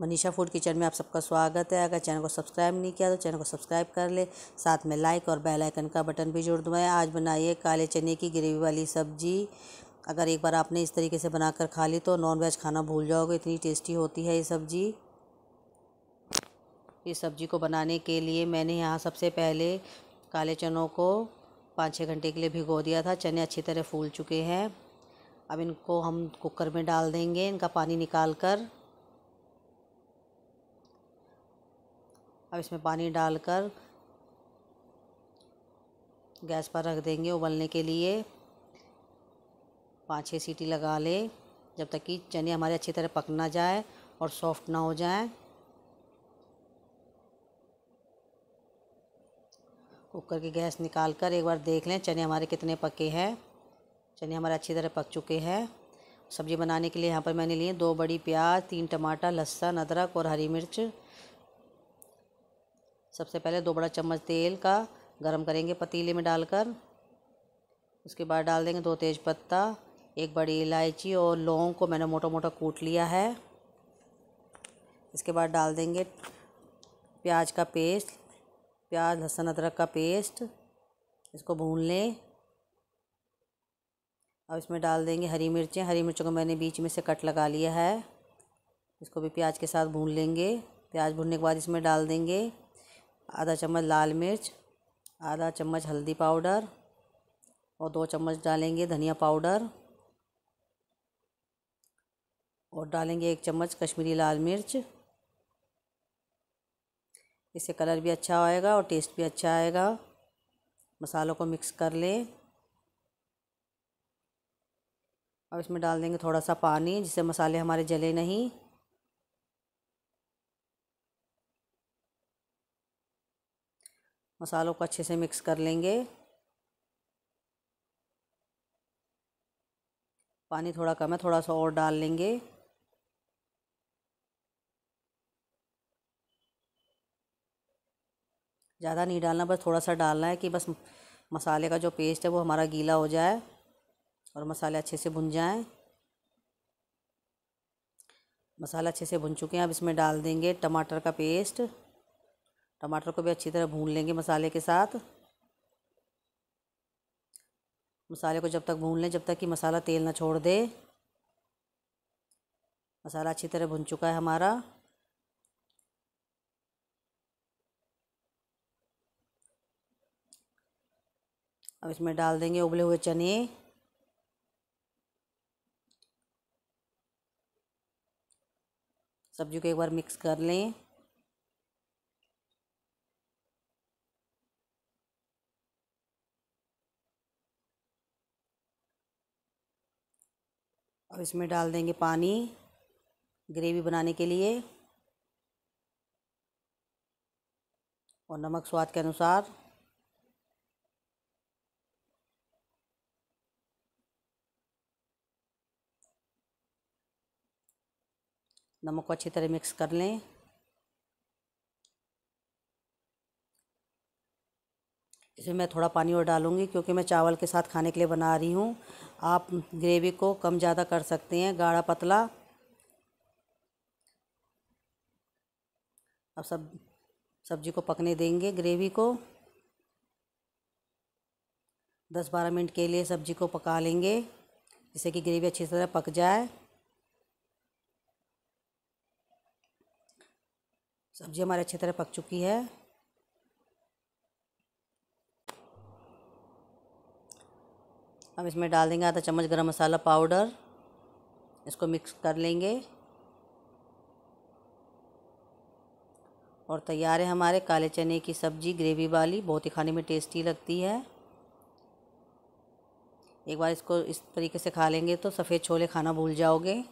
Manisha food kitchen में आप सबका स्वागत है अगर चैनल को सब्सक्राइब नहीं किया तो चैनल को सब्सक्राइब कर ले साथ में लाइक और बेल आइकन का बटन भी जोड़ दूँ आज बनाइए काले चने की ग्रेवी वाली सब्जी अगर एक बार आपने इस तरीके से बनाकर खा ली तो नॉन वेज खाना भूल जाओगे इतनी टेस्टी होती है ये सब्ज़ी इस सब्ज़ी को बनाने के लिए मैंने यहाँ सबसे पहले काले चनों को पाँच छः घंटे के लिए भिगो दिया था चने अच्छी तरह फूल चुके हैं अब इनको हम कुकर में डाल देंगे इनका पानी निकाल कर अब इसमें पानी डालकर गैस पर रख देंगे उबलने के लिए पाँच छः सीटी लगा ले जब तक कि चने हमारे अच्छी तरह पक ना जाए और सॉफ्ट ना हो जाए कुकर की गैस निकाल कर एक बार देख लें चने हमारे कितने पके हैं चने हमारे अच्छी तरह पक चुके हैं सब्ज़ी बनाने के लिए यहाँ पर मैंने लिए दो बड़ी प्याज तीन टमाटर लहसुन अदरक और हरी मिर्च सबसे पहले दो बड़ा चम्मच तेल का गरम करेंगे पतीले में डालकर उसके बाद डाल देंगे दो तेज़ पत्ता एक बड़ी इलायची और लौंग को मैंने मोटा मोटा कूट लिया है इसके बाद डाल देंगे प्याज का पेस्ट प्याज लहसुन अदरक का पेस्ट इसको भून लें अब इसमें डाल देंगे हरी मिर्चें हरी मिर्चों को मैंने बीच में से कट लगा लिया है इसको भी प्याज के साथ भून लेंगे प्याज भूनने के बाद इसमें डाल देंगे आधा चम्मच लाल मिर्च आधा चम्मच हल्दी पाउडर और दो चम्मच डालेंगे धनिया पाउडर और डालेंगे एक चम्मच कश्मीरी लाल मिर्च इससे कलर भी अच्छा आएगा और टेस्ट भी अच्छा आएगा मसालों को मिक्स कर लें अब इसमें डाल देंगे थोड़ा सा पानी जिससे मसाले हमारे जले नहीं मसालों को अच्छे से मिक्स कर लेंगे पानी थोड़ा कम है थोड़ा सा और डाल लेंगे ज़्यादा नहीं डालना बस थोड़ा सा डालना है कि बस मसाले का जो पेस्ट है वो हमारा गीला हो जाए और मसाले अच्छे से भुन जाएं मसाला अच्छे से भुन चुके हैं अब इसमें डाल देंगे टमाटर का पेस्ट टमाटर को भी अच्छी तरह भून लेंगे मसाले के साथ मसाले को जब तक भून लें जब तक कि मसाला तेल ना छोड़ दे मसाला अच्छी तरह भुन चुका है हमारा अब इसमें डाल देंगे उबले हुए चने सब्जी को एक बार मिक्स कर लें अब इसमें डाल देंगे पानी ग्रेवी बनाने के लिए और नमक स्वाद के अनुसार नमक को अच्छी तरह मिक्स कर लें इसमें मैं थोड़ा पानी और डालूंगी क्योंकि मैं चावल के साथ खाने के लिए बना रही हूँ आप ग्रेवी को कम ज़्यादा कर सकते हैं गाढ़ा पतला अब सब सब्जी को पकने देंगे ग्रेवी को दस बारह मिनट के लिए सब्जी को पका लेंगे जिससे कि ग्रेवी अच्छी तरह पक जाए सब्ज़ी हमारी अच्छी तरह पक चुकी है अब इसमें डाल देंगे आधा चम्मच गरम मसाला पाउडर इसको मिक्स कर लेंगे और तैयार है हमारे काले चने की सब्ज़ी ग्रेवी वाली बहुत ही खाने में टेस्टी लगती है एक बार इसको इस तरीके से खा लेंगे तो सफ़ेद छोले खाना भूल जाओगे